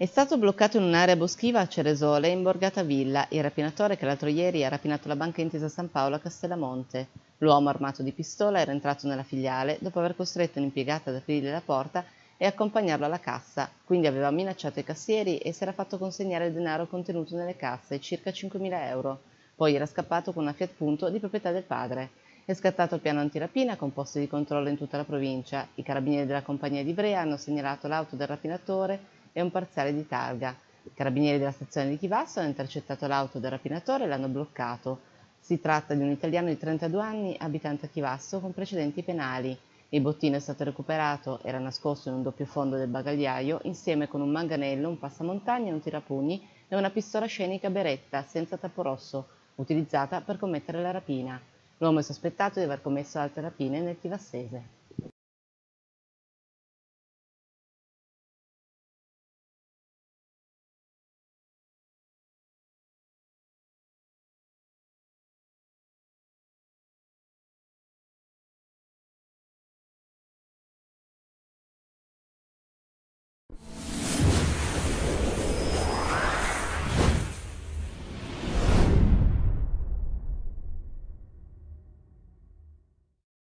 È stato bloccato in un'area boschiva a Ceresole, in Borgata Villa, il rapinatore che l'altro ieri ha rapinato la banca intesa San Paolo a Castellamonte. L'uomo armato di pistola era entrato nella filiale dopo aver costretto un'impiegata ad aprire la porta e accompagnarlo alla cassa, quindi aveva minacciato i cassieri e si era fatto consegnare il denaro contenuto nelle casse, circa 5.000 euro. Poi era scappato con una Fiat Punto di proprietà del padre. È scattato il piano antirapina con posti di controllo in tutta la provincia. I carabinieri della compagnia di Brea hanno segnalato l'auto del rapinatore e un parziale di targa. I carabinieri della stazione di Chivasso hanno intercettato l'auto del rapinatore e l'hanno bloccato. Si tratta di un italiano di 32 anni, abitante a Chivasso, con precedenti penali. Il bottino è stato recuperato, era nascosto in un doppio fondo del bagagliaio, insieme con un manganello, un passamontagna, un tirapugni e una pistola scenica beretta senza tappo rosso, utilizzata per commettere la rapina. L'uomo è sospettato di aver commesso altre rapine nel Tivassese.